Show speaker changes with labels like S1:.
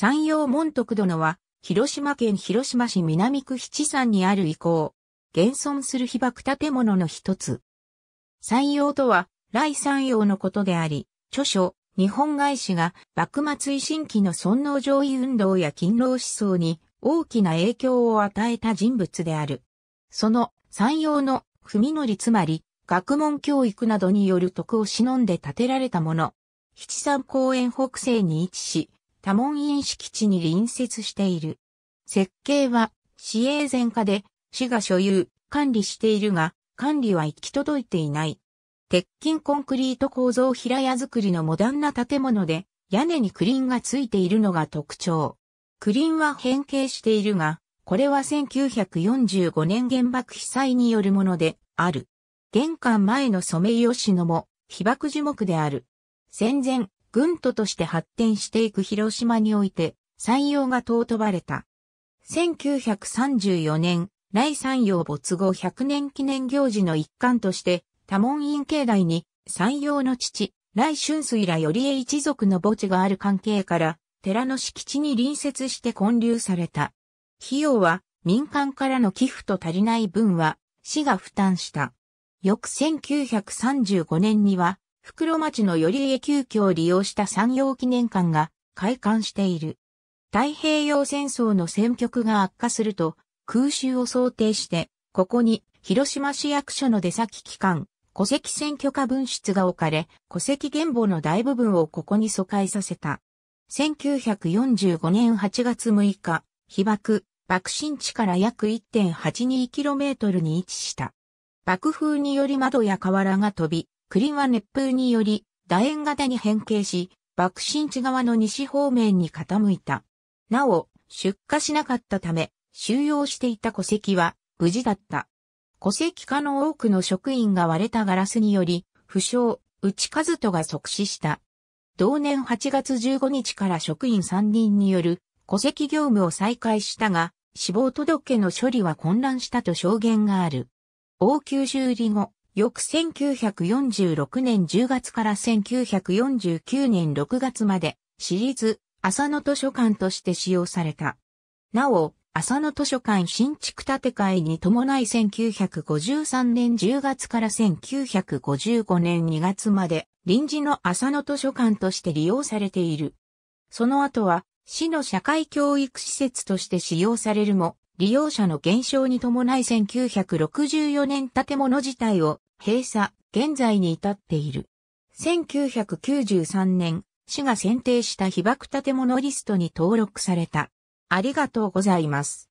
S1: 山陽門徳殿は、広島県広島市南区七山にある遺構、現存する被爆建物の一つ。山陽とは、来山陽のことであり、著書、日本外史が幕末維新期の尊皇攘夷運動や勤労思想に大きな影響を与えた人物である。その山陽の文則つまり学問教育などによる徳を忍んで建てられたもの。七山公園北西に位置し、多門院敷地に隣接している。設計は、市営全科で、市が所有、管理しているが、管理は行き届いていない。鉄筋コンクリート構造平屋造りのモダンな建物で、屋根にクリンがついているのが特徴。クリンは変形しているが、これは1945年原爆被災によるものである。玄関前のソメイヨシノも被爆樹木である。戦前、軍都として発展していく広島において、山陽が尊ばれた。1934年、来山陽没後100年記念行事の一環として、多門院境内に山陽の父、来春水ら頼家一族の墓地がある関係から、寺の敷地に隣接して建立された。費用は民間からの寄付と足りない分は市が負担した。翌1935年には袋町の寄り家急遽を利用した産業記念館が開館している。太平洋戦争の戦局が悪化すると、空襲を想定して、ここに広島市役所の出先機関、戸籍選挙化分室が置かれ、戸籍原簿の大部分をここに疎開させた。1945年8月6日、被爆、爆心地から約 1.82km に位置した。爆風により窓や瓦が飛び、栗は熱風により楕円型に変形し、爆心地側の西方面に傾いた。なお、出荷しなかったため、収容していた戸籍は無事だった。戸籍家の多くの職員が割れたガラスにより、負傷、内和人が即死した。同年8月15日から職員3人による戸籍業務を再開したが、死亡届の処理は混乱したと証言がある。応急修理後、翌1946年10月から1949年6月まで、シリーズ、浅野図書館として使用された。なお、浅野図書館新築建て替えに伴い1953年10月から1955年2月まで臨時の浅野図書館として利用されている。その後は市の社会教育施設として使用されるも利用者の減少に伴い1964年建物自体を閉鎖、現在に至っている。1993年、市が選定した被爆建物リストに登録された。ありがとうございます。